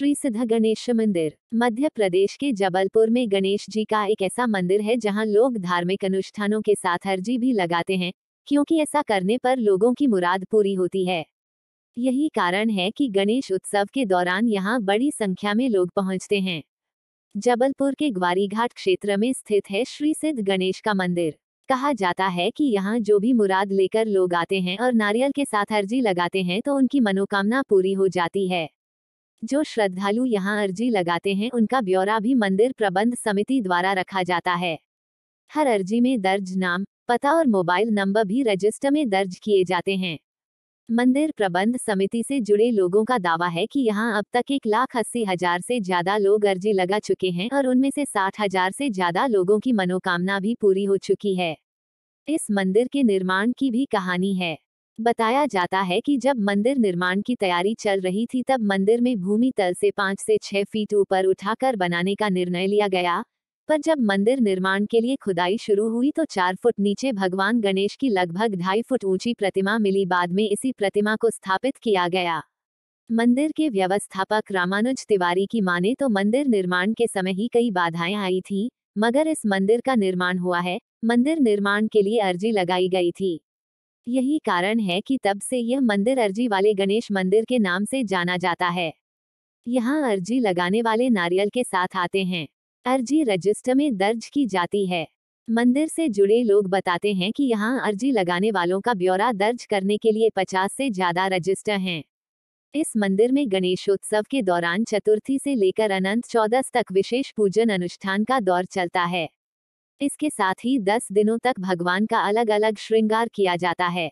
श्री सिद्ध गणेश मंदिर मध्य प्रदेश के जबलपुर में गणेश जी का एक ऐसा मंदिर है जहां लोग धार्मिक अनुष्ठानों के साथ अर्जी भी लगाते हैं क्योंकि ऐसा करने पर लोगों की मुराद पूरी होती है यही कारण है कि गणेश उत्सव के दौरान यहाँ बड़ी संख्या में लोग पहुँचते हैं जबलपुर के ग्वारीघाट क्षेत्र में स्थित है श्री सिद्ध गणेश का मंदिर कहा जाता है कि यहाँ जो भी मुराद लेकर लोग आते हैं और नारियल के साथ अर्जी लगाते हैं तो उनकी मनोकामना पूरी हो जाती है जो श्रद्धालु यहां अर्जी लगाते हैं उनका ब्यौरा भी मंदिर प्रबंध समिति द्वारा रखा जाता है हर अर्जी में दर्ज नाम पता और मोबाइल नंबर भी रजिस्टर में दर्ज किए जाते हैं मंदिर प्रबंध समिति से जुड़े लोगों का दावा है कि यहां अब तक एक लाख अस्सी हजार से ज्यादा लोग अर्जी लगा चुके हैं और उनमें से साठ हजार से ज्यादा लोगों की मनोकामना भी पूरी हो चुकी है इस मंदिर के निर्माण की भी कहानी है बताया जाता है कि जब मंदिर निर्माण की तैयारी चल रही थी तब मंदिर में भूमि तल से पाँच से छह फीट ऊपर उठाकर बनाने का निर्णय लिया गया पर जब मंदिर निर्माण के लिए खुदाई शुरू हुई तो चार फुट नीचे भगवान गणेश की लगभग ढाई फुट ऊंची प्रतिमा मिली बाद में इसी प्रतिमा को स्थापित किया गया मंदिर के व्यवस्थापक रामानुज तिवारी की माने तो मंदिर निर्माण के समय ही कई बाधाएं आई थी मगर इस मंदिर का निर्माण हुआ है मंदिर निर्माण के लिए अर्जी लगाई गई थी यही कारण है कि तब से यह मंदिर अर्जी वाले गणेश मंदिर के नाम से जाना जाता है यहाँ अर्जी लगाने वाले नारियल के साथ आते हैं अर्जी रजिस्टर में दर्ज की जाती है मंदिर से जुड़े लोग बताते हैं कि यहाँ अर्जी लगाने वालों का ब्यौरा दर्ज करने के लिए 50 से ज्यादा रजिस्टर हैं इस मंदिर में गणेशोत्सव के दौरान चतुर्थी से लेकर अनंत चौदस तक विशेष पूजन अनुष्ठान का दौर चलता है इसके साथ ही दस दिनों तक भगवान का अलग अलग श्रृंगार किया जाता है